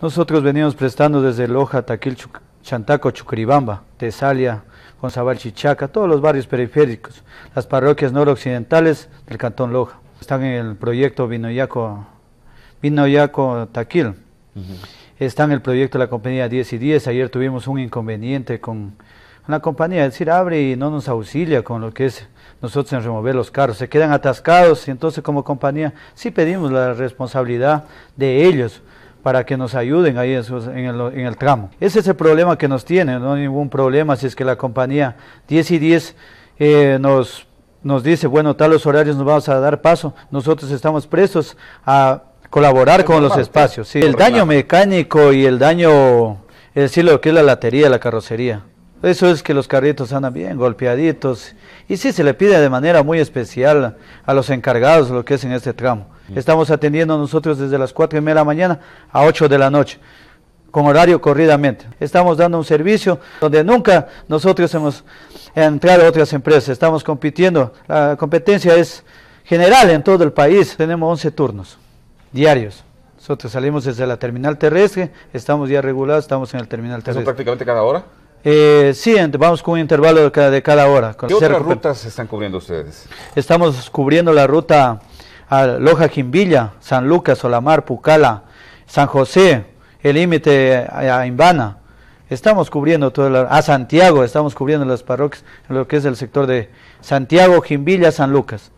Nosotros venimos prestando desde Loja, Taquil, Chantaco, chucribamba Tesalia, Gonzabal, Chichaca, todos los barrios periféricos, las parroquias noroccidentales del Cantón Loja. Están en el proyecto Vinoyaco, Vinoyaco Taquil. Está en el proyecto de la compañía 10 y 10. Ayer tuvimos un inconveniente con la compañía, es decir, abre y no nos auxilia con lo que es nosotros en remover los carros. Se quedan atascados y entonces como compañía sí pedimos la responsabilidad de ellos para que nos ayuden ahí en, el, en el tramo. Ese es el problema que nos tiene, no hay ningún problema si es que la compañía 10 y 10 eh, nos, nos dice, bueno, tal los horarios nos vamos a dar paso, nosotros estamos presos a colaborar con los espacios. El daño mecánico y el daño, es decir, lo que es la latería, la carrocería. Eso es que los carritos andan bien golpeaditos. Y sí, se le pide de manera muy especial a los encargados lo que es en este tramo. Estamos atendiendo nosotros desde las 4 y media de la mañana a 8 de la noche, con horario corridamente. Estamos dando un servicio donde nunca nosotros hemos entrado a otras empresas. Estamos compitiendo. La competencia es general en todo el país. Tenemos 11 turnos diarios. Nosotros salimos desde la terminal terrestre, estamos ya regulados, estamos en el terminal terrestre. ¿Eso prácticamente cada hora? Eh, sí, vamos con un intervalo de cada, de cada hora. ¿Qué otras rutas están cubriendo ustedes? Estamos cubriendo la ruta a Loja Jimbilla, San Lucas, Olamar, Pucala, San José, el límite a Imbana. Estamos cubriendo todo el a Santiago, estamos cubriendo las parroquias, lo que es el sector de Santiago, Jimbilla, San Lucas.